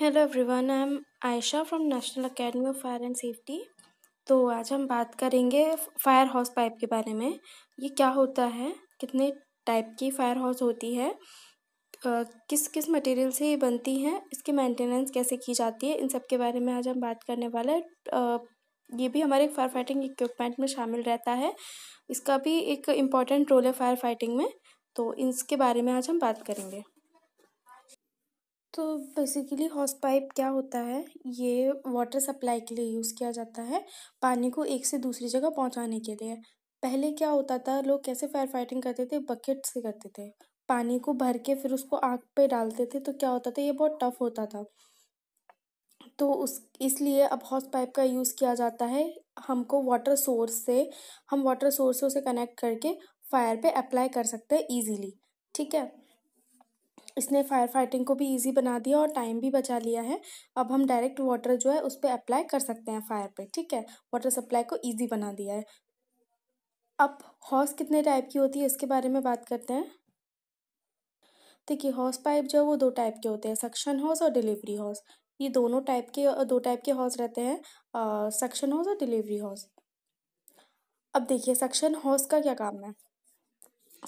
Hello everyone I am Ayesha from national academy of fire and safety तो आज हम बात करेंगे फायर हाउस पाइप के बारे में ये क्या होता है कितने टाइप की फायर हाउस होती है किस किस मटेरियल से ये बनती हैं इसकी मेंटेनेंस कैसे की जाती है इन सब के बारे में आज हम बात करने वाले हैं ये भी हमारे फायर फाइटिंग इक्विपमेंट में शामिल रहता है इसका भी एक इम्पॉर्टेंट रोल है फायर फाइटिंग में तो इसके बारे में आज हम बात करेंगे तो बेसिकली हॉस पाइप क्या होता है ये वाटर सप्लाई के लिए यूज़ किया जाता है पानी को एक से दूसरी जगह पहुंचाने के लिए पहले क्या होता था लोग कैसे फायर फाइटिंग करते थे बकेट से करते थे पानी को भर के फिर उसको आग पे डालते थे तो क्या होता था ये बहुत टफ होता था तो उस इसलिए अब हॉस पाइप का यूज़ किया जाता है हमको वाटर सोर्स से हम वाटर सोर्स से उसे कनेक्ट करके फायर पे अप्लाई कर सकते हैं इजीली ठीक है इसने फायर फाइटिंग को भी इजी बना दिया और टाइम भी बचा लिया है अब हम डायरेक्ट वाटर जो है उस पर अप्लाई कर सकते हैं फायर पे ठीक है वाटर सप्लाई को इजी बना दिया है अब हॉस कितने टाइप की होती है इसके बारे में बात करते हैं देखिए हॉस पाइप जो है वो दो टाइप के होते हैं सक्शन हॉस और डिलीवरी हॉस ये दोनों टाइप के दो टाइप के हॉस रहते हैं सक्शन हॉस और डिलीवरी हॉस अब देखिए सक्शन हॉस का क्या काम है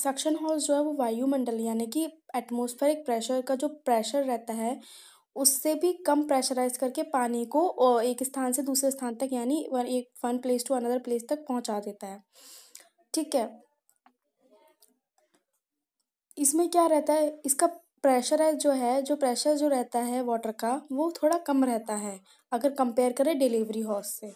सक्शन हॉल्स जो है वो वायुमंडल यानी कि एटमोस्फेरिक प्रेशर का जो प्रेशर रहता है उससे भी कम प्रेशराइज करके पानी को एक स्थान से दूसरे स्थान तक यानी वन एक one place to another place तक पहुंचा देता है ठीक है इसमें क्या रहता है इसका प्रेशराइज जो है जो प्रेशर जो रहता है वाटर का वो थोड़ा कम रहता है अगर कंपेयर करें डिलीवरी हॉर्स से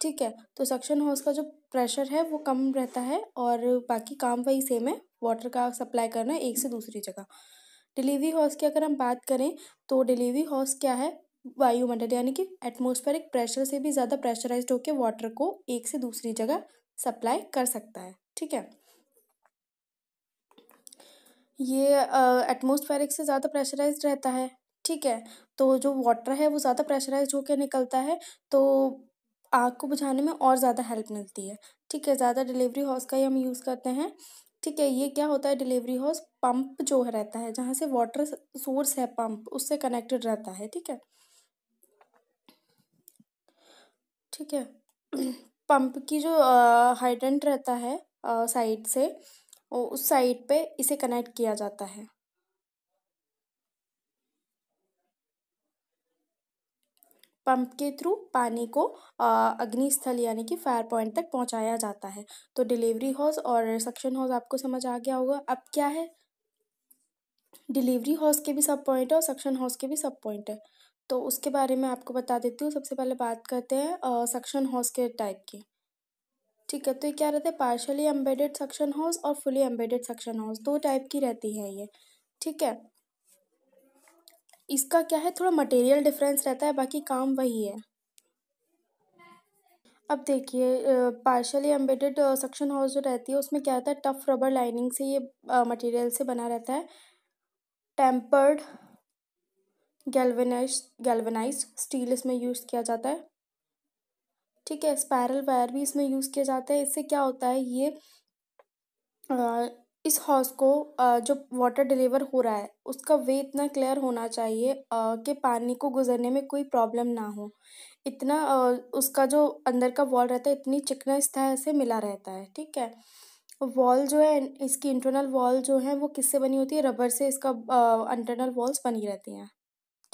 ठीक है तो सक्शन हाउस का जो प्रेशर है वो कम रहता है और बाकी काम वही सेम है वाटर का सप्लाई करना एक से दूसरी जगह डिलीवरी हाउस की अगर हम बात करें तो डिलीवरी हाउस क्या है वायुमंडल यानी कि एटमोस्फेरिक प्रेशर से भी ज़्यादा प्रेशराइज होकर वाटर को एक से दूसरी जगह सप्लाई कर सकता है ठीक है ये एटमोस्फेरिक से ज़्यादा प्रेशराइज रहता है ठीक है तो जो वाटर है वो ज़्यादा प्रेशराइज होकर निकलता है तो आग को बुझाने में और ज़्यादा हेल्प मिलती है ठीक है ज़्यादा डिलीवरी हाउस का ही हम यूज़ करते हैं ठीक है ये क्या होता है डिलीवरी हाउस पंप जो रहता है जहाँ से वाटर सोर्स है पंप उससे कनेक्टेड रहता है ठीक है ठीक है पंप की जो हाइडेंट रहता है साइड से उस साइड पे इसे कनेक्ट किया जाता है पंप के थ्रू पानी को अग्नि स्थल यानी कि फायर पॉइंट तक पहुंचाया जाता है तो डिलीवरी हाउस और सक्शन हाउस आपको समझ आ गया होगा अब क्या है डिलीवरी हाउस के भी सब पॉइंट है और सक्शन हाउस के भी सब पॉइंट है तो उसके बारे में आपको बता देती हूँ सबसे पहले बात करते हैं सक्शन हाउस के टाइप की ठीक है तो ये क्या रहते हैं पार्शली एम्बेडेड सक्शन हाउस और फुली एम्बेडेड सक्शन हाउस दो टाइप की रहती है ये ठीक है इसका क्या है थोड़ा मटेरियल डिफरेंस रहता है बाकी काम वही है अब देखिए पार्शली एम्बेडेड सक्शन हाउस जो रहती है उसमें क्या रहता है टफ रबर लाइनिंग से ये मटेरियल से बना रहता है टेम्पर्ड गैल्वेनाइज गैल्वेनाइज स्टील इसमें यूज़ किया जाता है ठीक है स्पायरल वायर भी इसमें यूज़ किया जाता है इससे क्या होता है ये इस हाउस को जो वाटर डिलीवर हो रहा है उसका वे इतना क्लियर होना चाहिए कि पानी को गुज़रने में कोई प्रॉब्लम ना हो इतना उसका जो अंदर का वॉल रहता है इतनी चिकना इस तरह से मिला रहता है ठीक है वॉल जो है इसकी इंटरनल वॉल जो है वो किससे बनी होती है रबर से इसका इंटरनल वॉल्स बनी रहती हैं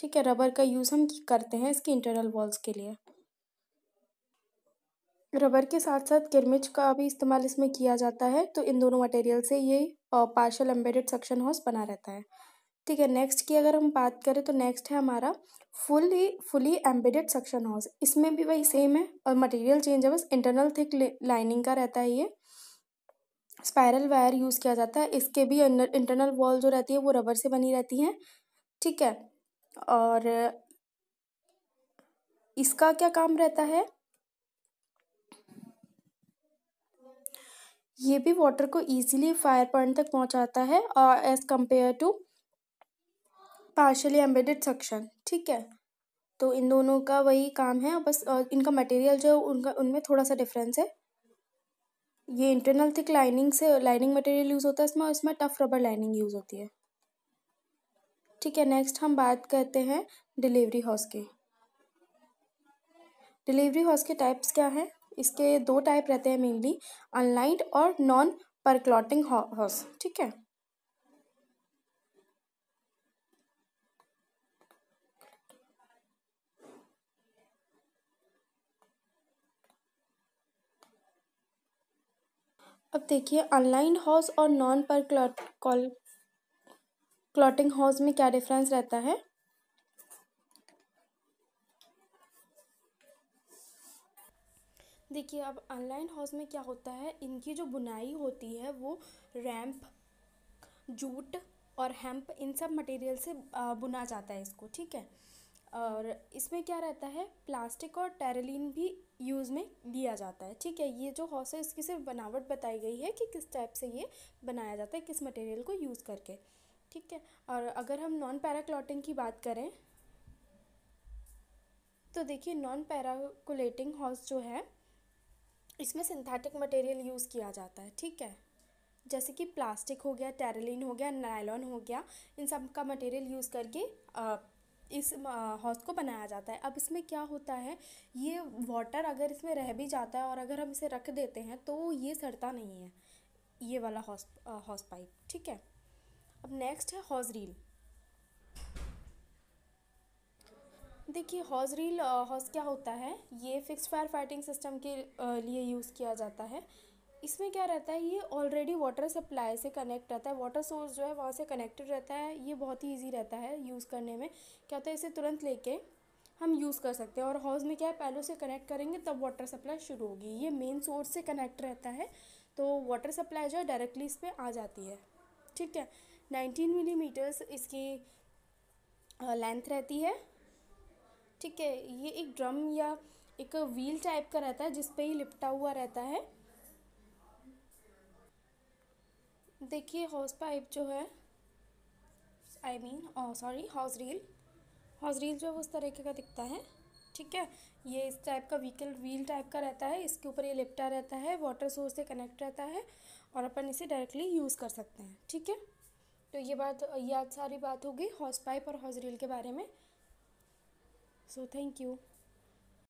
ठीक है रबर का यूज़ हम करते हैं इसकी इंटरनल वॉल्स के लिए रबर के साथ साथ किरमिच का भी इस्तेमाल इसमें किया जाता है तो इन दोनों मटेरियल से ये पार्शल एम्बेडेड सक्शन हाउस बना रहता है ठीक है नेक्स्ट की अगर हम बात करें तो नेक्स्ट है हमारा fully fully embedded suction hose इसमें भी वही सेम है और मटेरियल चेंज है बस इंटरनल थिक लाइनिंग का रहता है ये स्पायरल वायर यूज़ किया जाता है इसके भी इंटरनल वॉल जो रहती है वो रबर से बनी रहती है ठीक है और इसका क्या काम रहता है ये भी वाटर को इजीली फायर पॉइंट तक पहुंचाता है और as compare to partially embedded suction ठीक है तो इन दोनों का वही काम है बस uh, इनका मटेरियल जो उनका उनमें थोड़ा सा डिफरेंस है ये इंटरनल थिक लाइनिंग से लाइनिंग मटेरियल यूज़ होता है इसमें और इसमें टफ रबर लाइनिंग यूज़ होती है ठीक है नेक्स्ट हम बात करते हैं डिलीवरी हाउस की डिलीवरी हाउस के टाइप्स क्या हैं इसके दो टाइप रहते हैं मेनली अनलाइट और नॉन परक्लॉटिंग हॉर्स ठीक है अब देखिए अनलाइन हॉर्स और non percolating percolating hose में क्या डिफरेंस रहता है देखिए अब ऑनलाइन हाउस में क्या होता है इनकी जो बुनाई होती है वो रैम्प जूट और हेम्प इन सब मटेरियल से बुना जाता है इसको ठीक है और इसमें क्या रहता है प्लास्टिक और टेरेलिन भी यूज़ में लिया जाता है ठीक है ये जो हौस है इसकी सिर्फ बनावट बताई गई है कि किस टाइप से ये बनाया जाता है किस मटेरियल को यूज़ करके ठीक है और अगर हम नॉन पैराक्लॉटिंग की बात करें तो देखिए नॉन पैराकुलेटिंग हाउस जो है इसमें सिंथेटिक मटेरियल यूज़ किया जाता है ठीक है जैसे कि प्लास्टिक हो गया टेरेलिन हो गया नायलॉन हो गया इन सब का मटेरियल यूज़ करके आ, इस हाउस को बनाया जाता है अब इसमें क्या होता है ये वाटर अगर इसमें रह भी जाता है और अगर हम इसे रख देते हैं तो ये सड़ता नहीं है ये वाला हाउस हौस पाइप ठीक है अब नेक्स्ट है हौज रील देखिए हॉज रील हॉज क्या होता है ये फिक्स फायर फाइटिंग सिस्टम के लिए यूज़ किया जाता है इसमें क्या रहता है ये ऑलरेडी वाटर सप्लाई से कनेक्ट रहता है वाटर सोर्स जो है वहाँ से कनेक्टेड रहता है ये बहुत ही ईजी रहता है यूज़ करने में क्या होता है इसे तुरंत लेके हम यूज़ कर सकते हैं और हाउस में क्या है पहले से कनेक्ट करेंगे तब वाटर सप्लाई शुरू होगी ये मेन सोर्स से कनेक्ट रहता है तो वाटर सप्लाई जो है डायरेक्टली इस पर आ जाती है ठीक है नाइनटीन मिलीमीटर्स इसकी लेंथ रहती है ठीक है ये एक ड्रम या एक व्हील टाइप का रहता है जिस पे ये लिपटा हुआ रहता है देखिए हॉर्स पाइप जो है I mean sorry hose reel hose reel जो है उस तरीके का दिखता है ठीक है ये इस टाइप का व्हीकल व्हील टाइप का रहता है इसके ऊपर ये लिपटा रहता है वाटर सोर्स से कनेक्ट रहता है और अपन इसे डायरेक्टली यूज़ कर सकते हैं ठीक है तो ये बात ये आज सारी बात होगी हॉर्स पाइप और हॉर्स रील के बारे में So, thank you.